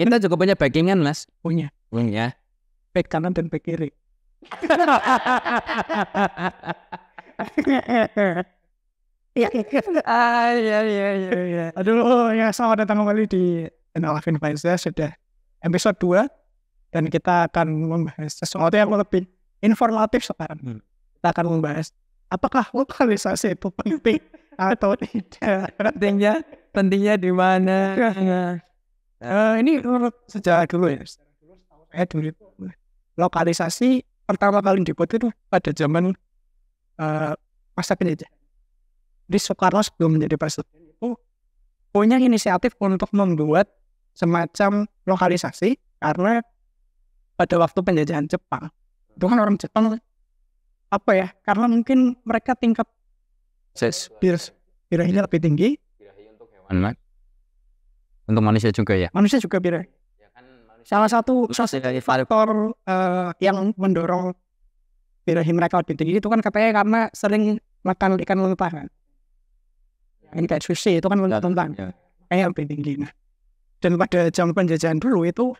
Kita juga punya kan mas. Punya. Punya. Back kanan dan back kiri. iya, iya, iya, ah, iya, iya, iya, iya. Aduh, ya selamat datang kembali di Alvin Faizah ya. sudah episode 2 dan kita akan membahas sesuatu yang lebih informatif sekarang. Hmm. Kita akan membahas apakah lokalisasi itu penting atau tidak. Pentingnya, pentingnya di mana? Nah, Uh, ini menurut sejarah dulu ya. Saya dulu itu lokalisasi pertama kali dibuat itu pada zaman uh, masa penjajahan. Di Soekarno sebelum menjadi presiden itu punya inisiatif untuk membuat semacam lokalisasi karena pada waktu penjajahan Jepang itu kan orang Jepang apa ya karena mungkin mereka tingkat birahinya lebih tinggi birahi untuk hewan untuk manusia juga ya. Manusia juga biar Ya kan, Salah satu dari faktor uh, yang mendorong birahi mereka lebih tinggi itu kan katanya karena sering makan ikan lentang kan. Ya. Ini kayak sushi itu kan lentang. Ya. ya. Kayak lebih tinggi. Nah. Dan pada jam penjajahan dulu itu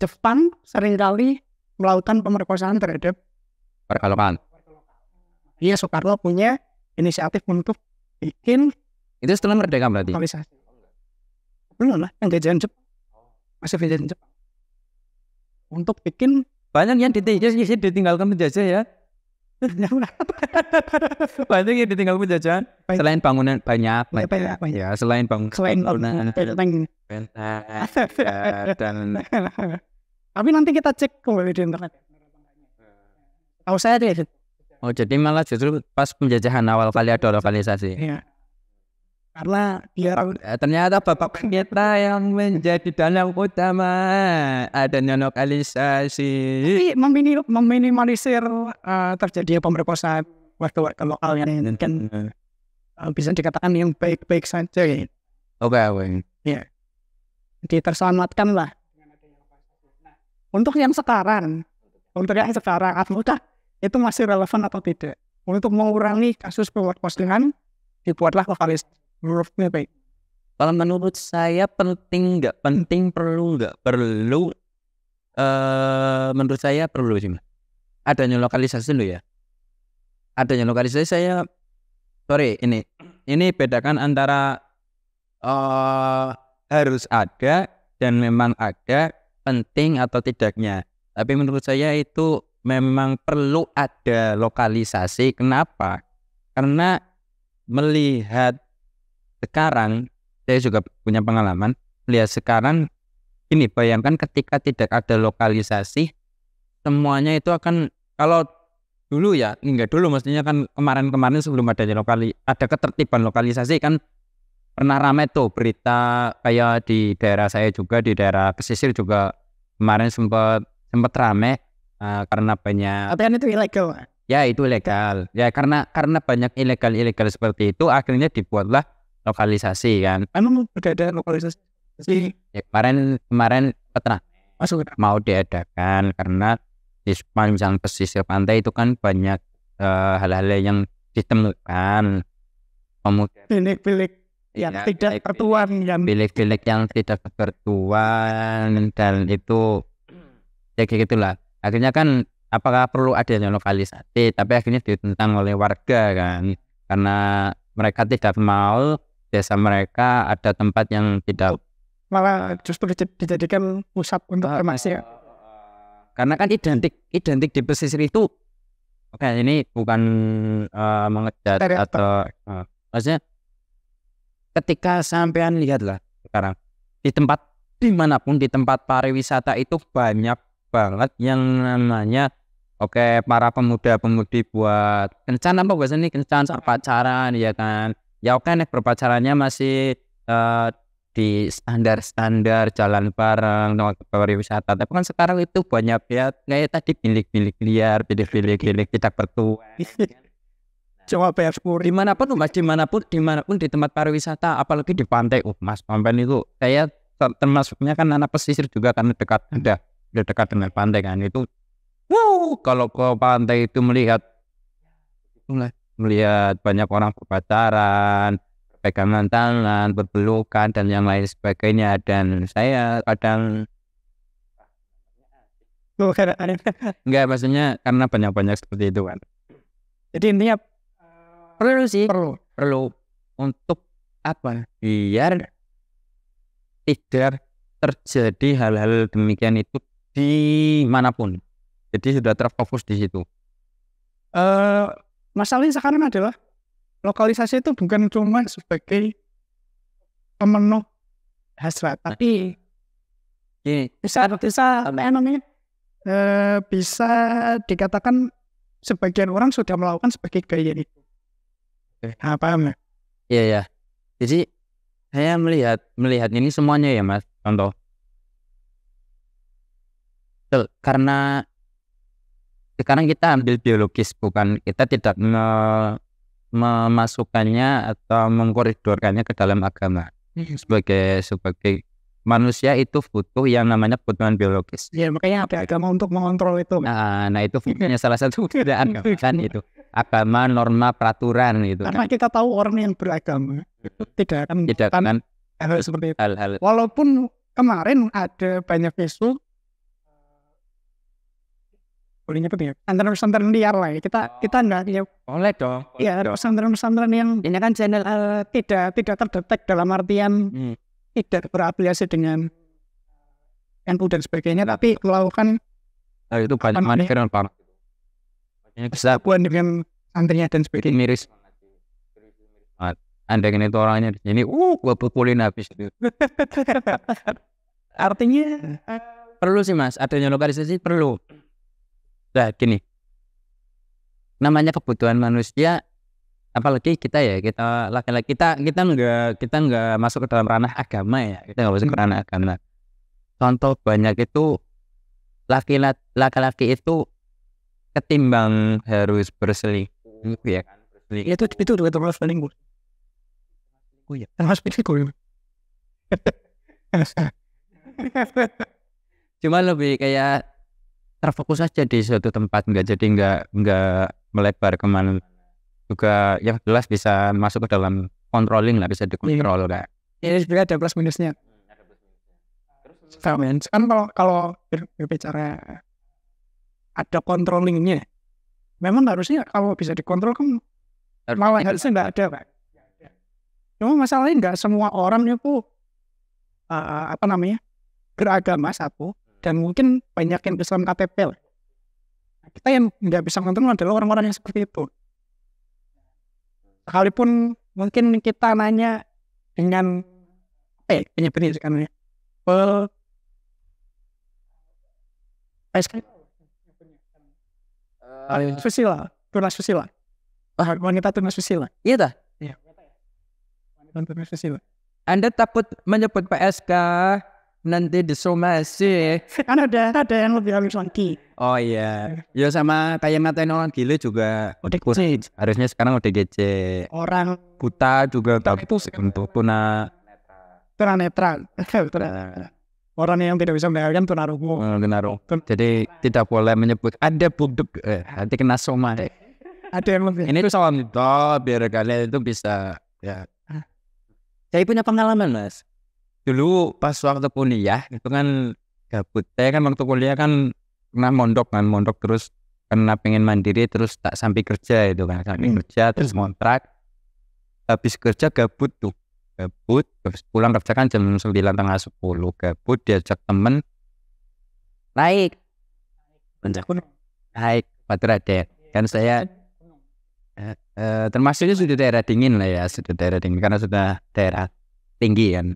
Jepang seringkali melakukan pemerkosaan terhadap perkalokan Iya Soekarno punya inisiatif untuk bikin itu setelah merdeka berarti. Kalisasi belum lah yang jajan Jepang masih jajan Jepang untuk bikin banyak yang ditinggal sih ya, ya, ya, ditinggalkan penjajah ya banyak yang ditinggal penjajah, selain bangunan banyak, banyak, banyak, banyak. ya selain bangunan selain bangunan benteng dan tapi nanti kita cek kembali di internet tahu saya deh oh jadi malah justru pas penjajahan awal kali ada lokalisasi iya karena dia biar eh, ternyata bapak pendeta yang menjadi dalang utama ada lokalisasi tapi meminim, meminimalisir uh, eh, terjadinya pemerkosaan warga-warga lokalnya kan uh, bisa dikatakan yang baik-baik saja ya. oke okay, oke ya jadi terselamatkan lah untuk yang sekarang untuk yang sekarang apakah itu masih relevan atau tidak untuk mengurangi kasus pemerkosaan dibuatlah lokalisasi menurutnya baik kalau menurut saya penting nggak penting perlu nggak perlu uh, menurut saya perlu sih adanya lokalisasi dulu ya adanya lokalisasi saya sorry ini ini bedakan antara uh, harus ada dan memang ada penting atau tidaknya tapi menurut saya itu memang perlu ada lokalisasi kenapa karena melihat sekarang saya juga punya pengalaman lihat sekarang ini bayangkan ketika tidak ada lokalisasi semuanya itu akan kalau dulu ya enggak dulu maksudnya kan kemarin-kemarin sebelum adanya lokali ada ketertiban lokalisasi kan pernah ramai tuh berita kayak di daerah saya juga di daerah pesisir juga kemarin sempat sempat ramai uh, eh, karena banyak tapi kan itu ilegal ya itu ilegal ya karena karena banyak ilegal ilegal seperti itu akhirnya dibuatlah lokalisasi kan emang udah ada lokalisasi ya, kemarin kemarin petra masuk mau diadakan karena di sepanjang pesisir pantai itu kan banyak eh, hal-hal uh, yang ditemukan kemudian pilih yang ya, tidak tertuan yang pilih-pilih yang tidak tertuan dan itu ya kayak gitulah akhirnya kan apakah perlu adanya lokalisasi tapi akhirnya ditentang oleh warga kan karena mereka tidak mau desa mereka ada tempat yang tidak oh, malah justru dijadikan pusat untuk uh, ya. Karena kan identik identik di pesisir itu oke ini bukan uh, eh, Tari atau uh, maksudnya ketika sampean lihatlah sekarang di tempat dimanapun di tempat pariwisata itu banyak banget yang namanya oke okay, para pemuda pemudi buat kencan apa biasanya nih kencan pacaran ya kan ya oke nih perpacarannya masih uh, di standar-standar jalan bareng pariwisata tapi kan sekarang itu banyak ya kayak tadi bilik-bilik liar bilik-bilik tidak bertuan ya kan? nah, Coba bayar sepuluh. Dimanapun mas, dimanapun, dimanapun di tempat pariwisata, apalagi di pantai, Uh, mas, pantai itu saya termasuknya kan anak pesisir juga karena dekat ada dekat dengan pantai kan itu wow kalau ke pantai itu melihat mulai melihat banyak orang berpacaran, pegangan tangan, berpelukan dan yang lain sebagainya dan saya kadang oh, Enggak maksudnya karena banyak-banyak seperti itu kan. Jadi intinya eh, perlu sih perlu perlu untuk apa biar tidak terjadi hal-hal demikian itu di manapun. jadi sudah terfokus di situ uh, Masalahnya sekarang adalah lokalisasi itu bukan cuma sebagai pemenuh hasrat, nah. tapi yeah. bisa bisa namanya eh, bisa dikatakan sebagian orang sudah melakukan sebagai gaya itu. Okay. Nah, paham ya? Iya ya. Jadi saya melihat melihat ini semuanya ya mas. Contoh, karena sekarang kita ambil biologis bukan kita tidak me memasukkannya atau mengkoridorkannya ke dalam agama hmm. sebagai sebagai manusia itu butuh yang namanya kebutuhan biologis. Ya makanya ada agama untuk mengontrol itu. Nah, nah itu fungsinya salah satu kebudayaan kan itu agama norma peraturan itu. Karena kan. kita tahu orang yang beragama tidak akan tidak kan akan hal seperti itu. Hal -hal. Walaupun kemarin ada banyak isu boleh nyebutin ya antara pesantren liar lah ya. kita oh. kita enggak ya boleh dong iya pesantren-pesantren yang ini kan channel uh, tidak tidak terdetek dalam artian hmm. tidak berafiliasi dengan NU dan sebagainya tapi melakukan nah, oh, itu banyak banget kan banyak kesalahan dengan santrinya dan sebagainya miris anda ini tuh orangnya di sini uh gua pukulin habis gitu artinya uh, perlu sih mas adanya lokalisasi perlu nah gini namanya kebutuhan manusia apalagi kita ya kita laki-laki kita kita nggak kita enggak masuk ke dalam ranah agama ya kita enggak masuk ke hmm. ranah agama contoh banyak itu laki-laki itu ketimbang harus berselingkuh ya kan iya, itu itu juga termasuk selingkuh oh ya termasuk selingkuh cuma lebih kayak terfokus aja di suatu tempat nggak jadi nggak nggak melebar kemana juga yang jelas bisa masuk ke dalam controlling lah bisa dikontrol yeah. kan ini iya, juga ada plus minusnya ya? sekarang kan kalau kalau berbicara ada controllingnya memang harusnya kalau bisa dikontrol kan malah harusnya nggak ada pak cuma masalahnya nggak semua orang itu uh, apa namanya beragama satu dan mungkin banyak yang Islam KTP lah. Nah, kita yang nggak bisa ngontrol adalah orang-orang yang seperti itu. Sekalipun mungkin kita nanya dengan apa ya penyebutnya sekarang ya, well, SK eh, susila, tunas susila. Ah, wanita tunas susila. Iya dah. Iya. Wanita tunas susila. Anda takut menyebut PSK nanti disomasi kan ada ada yang lebih harus lagi oh iya ya sama kayak ngatain orang gila juga ODGJ harusnya sekarang udah GC. orang buta juga tapi itu untuk tuna tuna netral orang yang tidak bisa melihat membayarkan tunarungu oh, tunarungu jadi tidak boleh menyebut ada buduk eh, nanti kena soma deh ada yang lebih ini tuh sama toh biar kalian itu bisa ya saya punya pengalaman mas dulu pas waktu kuliah itu kan gabut saya kan waktu kuliah kan pernah mondok kan mondok terus karena pengen mandiri terus tak sampai kerja itu kan sampai hmm. kerja terus kontrak hmm. habis kerja gabut tuh gabut habis pulang kerja kan jam sembilan tengah sepuluh gabut diajak temen naik naik naik Patradet kan saya eh, eh, termasuknya sudah daerah dingin lah ya sudah daerah dingin karena sudah daerah tinggi kan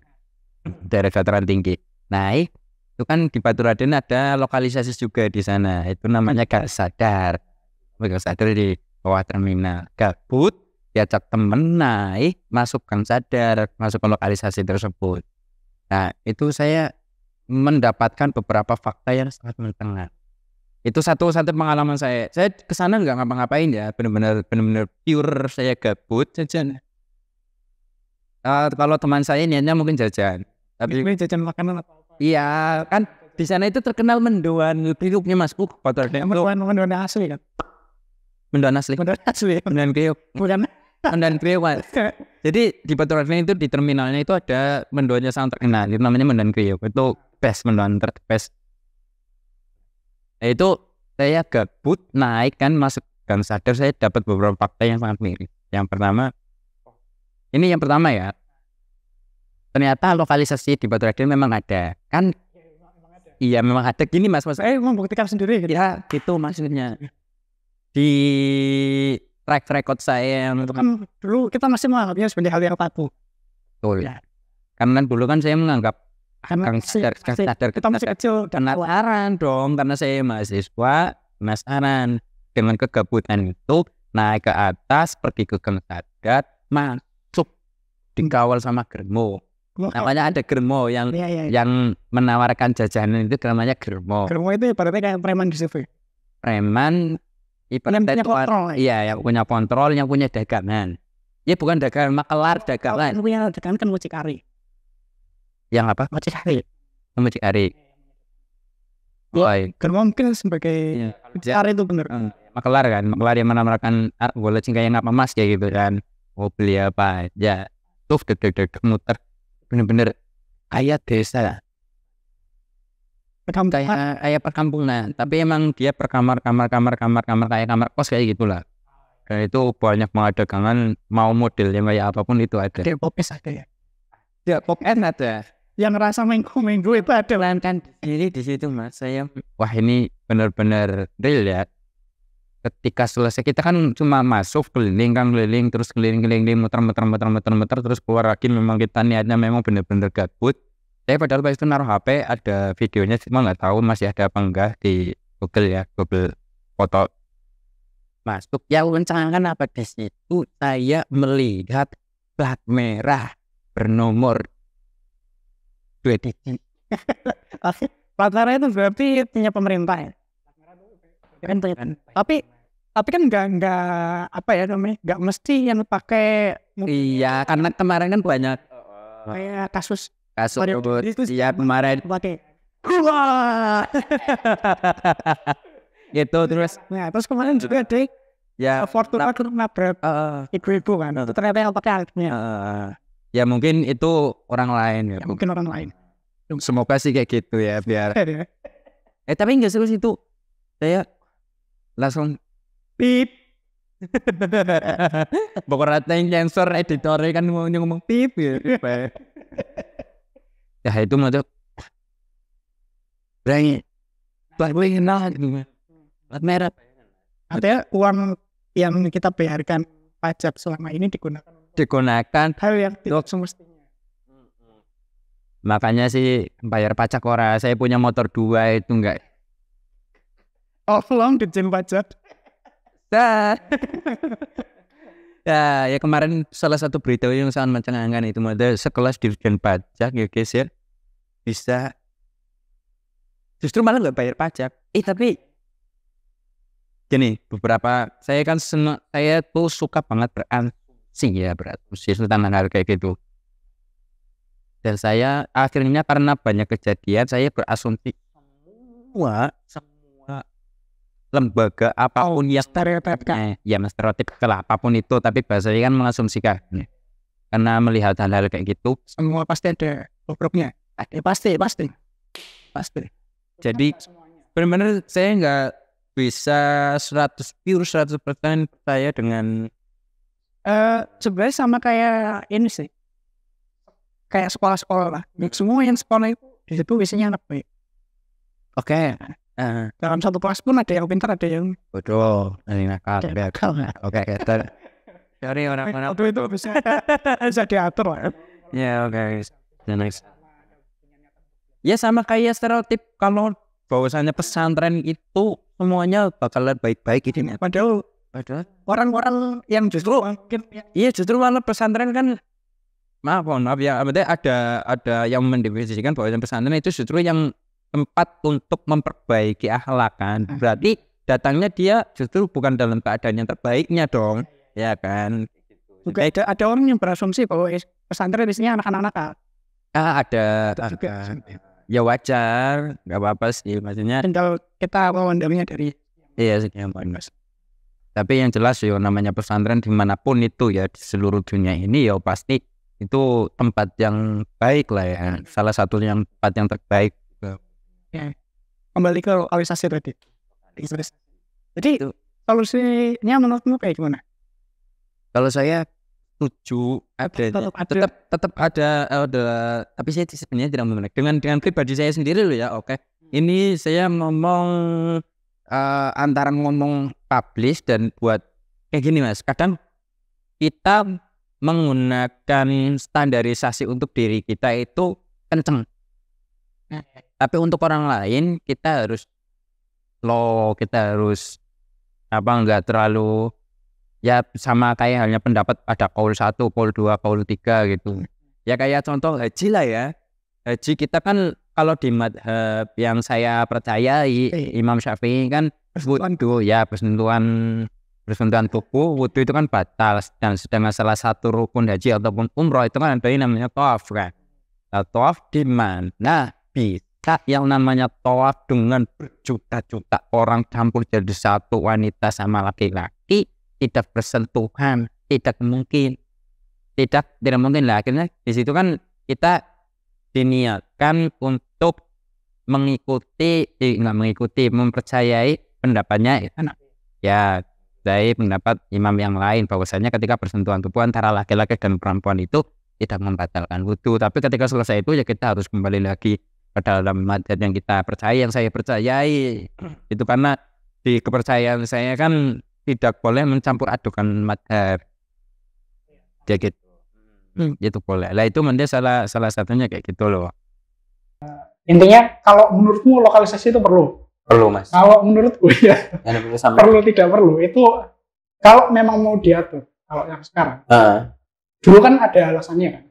daerah dataran tinggi nah itu kan di Batu Raden ada lokalisasi juga di sana itu namanya gak sadar gak sadar di bawah terminal gabut diajak temen naik masukkan sadar masuk ke lokalisasi tersebut nah itu saya mendapatkan beberapa fakta yang sangat menentang. itu satu-satu pengalaman saya saya kesana nggak ngapa-ngapain ya benar-benar benar-benar pure saya gabut saja Uh, kalau teman saya niatnya mungkin jajan. Tapi mungkin jajan makanan apa? Iya, kan di sana itu terkenal mendoan kriuknya Mas Kuk. Uh, kotornya mendoan mendoan asli kan. Mendoan asli. Mendoan asli. Ya? Mendoan kriuk. Bukan mendoan kriuk. Jadi di Petronas itu di terminalnya itu ada mendoannya sangat terkenal. Itu namanya mendoan kriuk. Itu best mendoan ter nah, itu saya gabut naik kan masuk gang sadar saya dapat beberapa fakta yang sangat mirip. Yang pertama ini yang pertama ya. Ternyata lokalisasi di Batu Raden memang ada. Kan Iya memang ada gini mas mas. Eh membuktikan sendiri. Ya gitu maksudnya. Di track record saya itu kan dulu kita masih menganggapnya sebagai hal yang tabu. Betul. Ya. Karena kan dulu kan saya menganggap ah, karena sadar, masih, sadar, kita masih kecil dan penasaran dong karena saya mahasiswa penasaran dengan kegabutan itu naik ke atas pergi ke Gang Sadat mas dikawal sama germo. Namanya ada germo yang ya, ya, ya. yang menawarkan jajanan itu namanya germo. Germo itu ibaratnya kayak preman di CV. Ya? Preman ibaratnya yang punya kontrol. Ya? Iya, yang punya kontrol, yang punya dagangan. Ya bukan dagangan makelar, oh, dagangan. Oh, yang punya dagangan kan mucikari. Yang apa? Mucikari. Mucikari. Baik. Kan mungkin sebagai ya, mucikari itu bener. Uh, makelar kan, makelar yang menawarkan ah, boleh yang apa mas kayak gitu kan. Mau oh, beli apa? Ya, tuh deg deg muter bener-bener kayak desa perkampungan kayak kayak perkampungan tapi emang dia perkamar kamar kamar kamar kamar kayak kamar kos kayak gitulah dan itu banyak banget dagangan mau yang kayak apapun itu ada ada popes ada ya ya popen ada yang rasa minggu minggu itu ada kan diri di situ mas saya wah ini benar-benar real ya ketika selesai kita kan cuma masuk keliling kan keliling terus keliling keliling keliling muter muter muter muter muter terus keluar lagi memang kita niatnya memang bener-bener gabut saya padahal pas itu naruh HP ada videonya cuma nggak tahu masih ada apa enggak di Google ya Google foto masuk Ya mencanangkan apa di situ saya melihat plat merah bernomor dua digit plat merah itu berarti punya pemerintah ya Kan, kan tapi tapi kan nggak nggak apa ya namanya nggak mesti yang pakai iya karena kemarin kan banyak kayak oh, kasus kasus robot iya kemarin pakai gitu terus nah terus kemarin juga ada ya eh, Fortuna nabrak eh, eh. ibu-ibu kan uh, ternyata yang pakai alatnya ya mungkin itu orang lain ya. ya, mungkin orang lain semoga sih kayak gitu ya biar iya. eh tapi nggak serius sih itu saya langsung pip Pokoknya rata yang sensor editor kan ngomong ngomong pip ya. ya itu macam berani. tuh gue kenal gitu. Plat merah. Artinya uang yang kita bayarkan pajak selama ini digunakan digunakan hal yang tidak semestinya. Makanya sih bayar pajak orang saya punya motor dua itu enggak How long di Jim budget? ya kemarin salah satu berita yang sangat mencengangkan itu ada sekelas dirjen pajak ya guys ya bisa justru malah nggak bayar pajak. Eh tapi gini beberapa saya kan senang saya tuh suka banget berasumsi ya usia tentang hal kayak gitu dan saya akhirnya karena banyak kejadian saya berasumsi semua lembaga apapun oh, yang stereotip eh, ya stereotip lah apapun itu tapi bahasanya kan mengasumsikan karena melihat hal-hal kayak gitu semua pasti ada bobroknya ada eh, pasti pasti pasti jadi benar-benar saya nggak bisa 100 pure 100 persen percaya dengan uh, sebenarnya sama kayak ini sih kayak sekolah-sekolah lah semua yang sekolah itu di situ biasanya anak baik oke okay. Nah. Uh. Dalam satu kelas pun ada yang pintar, ada yang bodoh, ini nakal, ada nakal. Ya. Oke, ter, dari orang-orang itu itu bisa bisa diatur lah. Ya. ya, oke. Okay. The next. Ya sama kayak stereotip kalau bahwasannya pesantren itu semuanya bakalan baik-baik ini. Gitu, padahal padahal orang-orang yang justru mungkin iya justru malah pesantren kan maaf maaf ya ada ada ada yang mendefinisikan bahwa pesantren itu justru yang tempat untuk memperbaiki akhlak kan. Hmm. Berarti datangnya dia justru bukan dalam keadaan yang terbaiknya dong, iya, iya, iya. ya kan? Gitu. Juga ada, ada orang yang berasumsi bahwa pesantren biasanya anak-anak nakal. Ah ada, ada. Ya, ya wajar, nggak apa-apa sih maksudnya. tinggal kita memandangnya dari iya paling ya, mas Tapi yang jelas yo namanya pesantren dimanapun itu ya di seluruh dunia ini ya pasti itu tempat yang baik lah ya. Salah satu yang tempat yang terbaik ya. kembali ke lokalisasi tadi jadi solusinya menurutmu kayak gimana kalau saya setuju ada tetap ada. tetap tetap ada eh, ada tapi saya sebenarnya tidak memenuhi dengan dengan pribadi saya sendiri loh ya oke okay. Hmm. ini saya ngomong uh, antara ngomong publish dan buat kayak gini mas kadang kita menggunakan standarisasi untuk diri kita itu kenceng nah, ya, ya tapi untuk orang lain kita harus low kita harus apa enggak terlalu ya sama kayak halnya pendapat ada kaul satu kaul dua kaul tiga gitu ya kayak contoh haji lah ya haji kita kan kalau di madhab yang saya percayai Imam Syafi'i kan wudhu ya persentuhan persentuhan tubuh wudhu itu kan batal dan sedangkan salah satu rukun haji ataupun umroh itu kan ada yang namanya tawaf kan nah, tawaf di mana bisa wanita yang namanya toaf dengan berjuta-juta orang campur jadi satu wanita sama laki-laki tidak bersentuhan tidak mungkin tidak tidak mungkin lah akhirnya di situ kan kita diniatkan untuk mengikuti tidak mengikuti mempercayai pendapatnya ya. anak ya dari pendapat imam yang lain bahwasanya ketika bersentuhan tubuh antara laki-laki dan perempuan itu tidak membatalkan wudhu tapi ketika selesai itu ya kita harus kembali lagi ke dalam materi yang kita percaya yang saya percayai itu karena di kepercayaan saya kan tidak boleh mencampur adukan materi jadi gitu hmm. hmm. itu boleh lah itu mending salah salah satunya kayak gitu loh intinya kalau menurutmu lokalisasi itu perlu perlu mas kalau menurutku oh iya. ya perlu tidak perlu itu kalau memang mau diatur kalau yang sekarang uh. dulu kan ada alasannya kan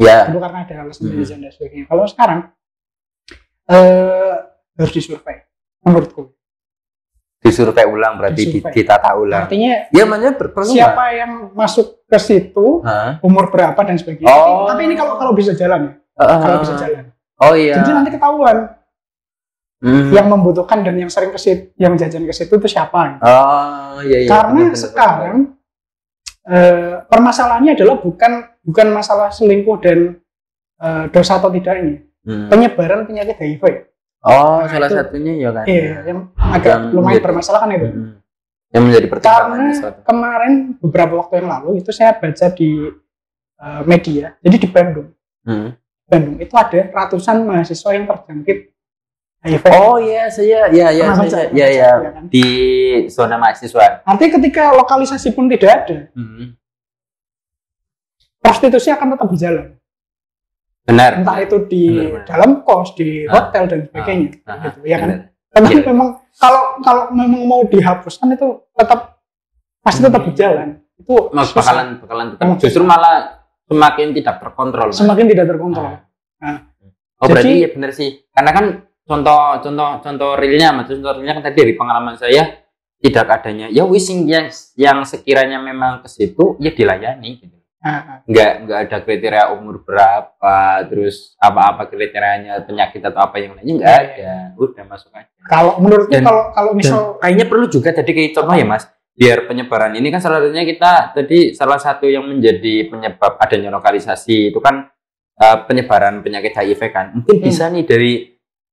Ya, dulu karena ada alasan hmm. dan sebagainya kalau sekarang eh, harus disurvei menurutku disurvei ulang berarti kita tahu ulang artinya ya namanya siapa yang masuk ke situ huh? umur berapa dan sebagainya oh. tapi, tapi ini kalau kalau bisa jalan ya uh, kalau ah, bisa ah. jalan oh iya jadi nanti ketahuan hmm. yang membutuhkan dan yang sering ke situ yang jajan ke situ itu siapa oh, iya, iya. karena bener, bener, sekarang Eh, permasalahannya adalah bukan bukan masalah selingkuh dan e, dosa atau tidaknya, hmm. penyebaran penyakit HIV. Oh, nah, salah itu, satunya ya kan? Iya, yang agak yang lumayan menjadi, bermasalah kan itu. Hmm. Yang menjadi pertimbangan. Karena suatu. kemarin beberapa waktu yang lalu itu saya baca di e, media, jadi di Bandung, hmm. Bandung itu ada ratusan mahasiswa yang terjangkit Iya. Event. Oh iya, saya ya ya ya ya di zona mahasiswa. Artinya ketika lokalisasi pun tidak ada, hmm. prostitusi akan tetap berjalan. Benar. Entah itu di benar, dalam kos, di ah. hotel dan sebagainya, ah. Ah. Gitu, ya kan. Tapi yeah. memang kalau kalau memang mau dihapuskan itu tetap pasti tetap hmm. berjalan. Itu Mas, bakalan bakalan tetap. Oh, justru malah semakin tidak terkontrol. Semakin tidak terkontrol. Ah. Nah. Oh jadi, berarti ya benar sih. Karena kan contoh contoh contoh realnya mas contoh realnya kan tadi dari pengalaman saya tidak adanya ya wishing yang yang sekiranya memang ke situ ya dilayani gitu nggak nggak ada kriteria umur berapa terus apa-apa kriterianya penyakit atau apa yang lainnya nggak iya, iya, ada iya. udah masuk aja kalau menurutnya kalau kalau misal kayaknya perlu juga jadi kayak contoh ya mas biar penyebaran ini kan salah satunya kita tadi salah satu yang menjadi penyebab adanya lokalisasi itu kan uh, penyebaran penyakit HIV kan mungkin hmm. bisa nih dari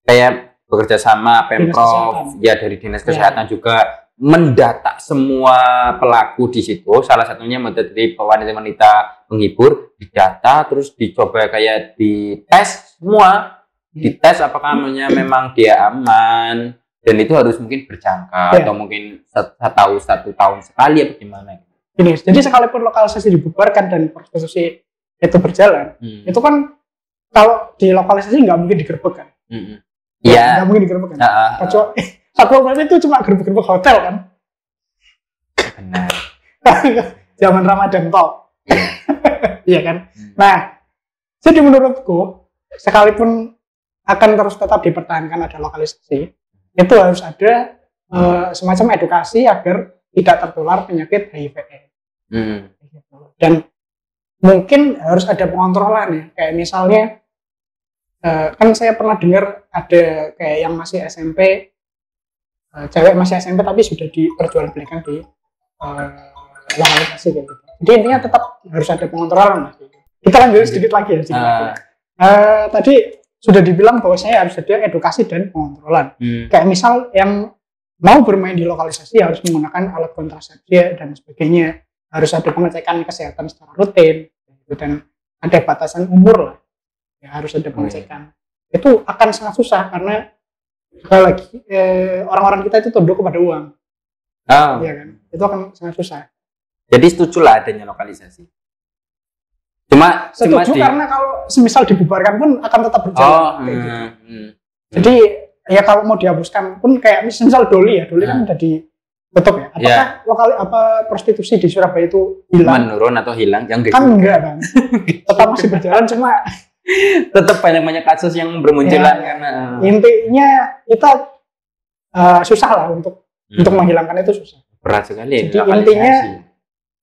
kayak bekerja sama Pemprov ya dari Dinas ya. Kesehatan ya. juga mendata semua pelaku di situ. Salah satunya menteri wanita-wanita menghibur didata terus dicoba kayak dites semua hmm. dites apakah namanya memang dia aman dan itu harus mungkin berjangka ya. atau mungkin satu satu tahun sekali atau gimana ini jadi sekalipun lokalisasi dibubarkan dan proses itu berjalan hmm. itu kan kalau di lokalisasi nggak mungkin digerbek kan? hmm. hmm. Iya. Gak mungkin digerebek kan. Uh, Kecuali eh, aku Aquaman itu cuma gerbek-gerbek hotel kan. Benar. Zaman Ramadan tol. Iya. yeah. kan. Hmm. Nah, jadi menurutku sekalipun akan terus tetap dipertahankan ada lokalisasi, itu harus ada hmm. uh, semacam edukasi agar tidak tertular penyakit HIV. Hmm. Dan mungkin harus ada pengontrolan ya, kayak misalnya Eh, kan saya pernah dengar ada kayak yang masih SMP uh, eh, cewek masih SMP tapi sudah diperjualbelikan di uh, lokalisasi kayak gitu jadi intinya tetap harus ada pengontrolan mas kita lanjut iya. sedikit lagi ya sedikit uh. Uh, tadi sudah dibilang bahwa saya harus ada edukasi dan pengontrolan hmm. kayak misal yang mau bermain di lokalisasi ya harus menggunakan alat kontrasepsi dan sebagainya harus ada pengecekan kesehatan secara rutin dan ada batasan umur lah ya harus ada iya. pengecekan hmm. itu akan sangat susah karena sekali lagi eh, orang-orang kita itu tunduk kepada uang oh. ya kan itu akan sangat susah jadi setuju lah adanya lokalisasi cuma setuju cuma di... karena kalau semisal dibubarkan pun akan tetap berjalan oh, hmm, gitu. hmm, jadi ya kalau mau dihapuskan pun kayak misal doli ya doli hmm. kan nah. udah ditutup ya apakah yeah. lokal apa prostitusi di Surabaya itu hilang menurun atau hilang yang kan gitu. enggak kan tetap masih berjalan cuma tetap banyak-banyak kasus yang bermunculan ya, karena eh, intinya kita uh, susah lah untuk hmm. untuk menghilangkan itu susah berat sekali jadi intinya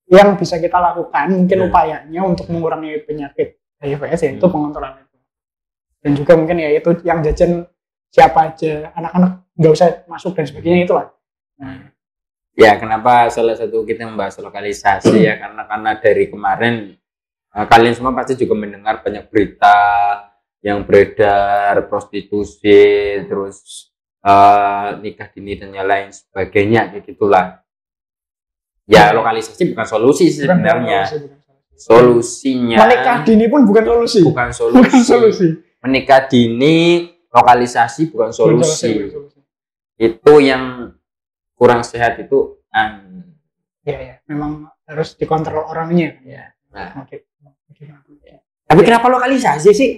yang bisa kita lakukan mungkin ya. upayanya untuk mengurangi penyakit hiv ya, yaitu hmm. pengontrolan itu dan juga mungkin ya itu yang jajan siapa aja anak-anak nggak usah masuk dan sebagainya itulah nah. ya kenapa salah satu kita membahas lokalisasi ya karena karena dari kemarin Ah, kalian semua pasti juga mendengar banyak berita yang beredar prostitusi terus uh, nikah dini dan yang lain sebagainya gitu gitulah ya lokalisasi bukan solusi sebenarnya solusinya menikah dini pun bukan solusi bukan solusi, bukan solusi. menikah dini lokalisasi bukan solusi. itu yang kurang sehat itu an ya ya memang harus dikontrol orangnya ya nah. okay. Iya. Tapi kenapa lokalisasi sih?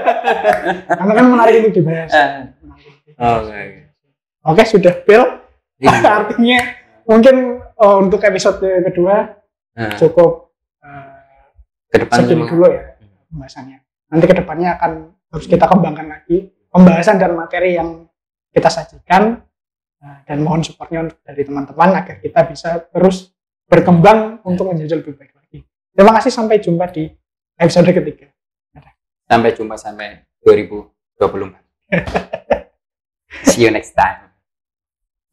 Karena kan menarik itu dibahas. Oh, Oke, okay. okay, sudah Bill. Iya. Artinya mungkin oh, untuk episode kedua nah. cukup uh, segini dulu ya pembahasannya. Nanti kedepannya akan harus kita kembangkan lagi pembahasan dan materi yang kita sajikan uh, dan mohon supportnya dari teman-teman agar kita bisa terus berkembang nah. untuk menjadi lebih baik. Terima kasih sampai jumpa di episode ketiga. Sampai jumpa sampai 2024. See you next time.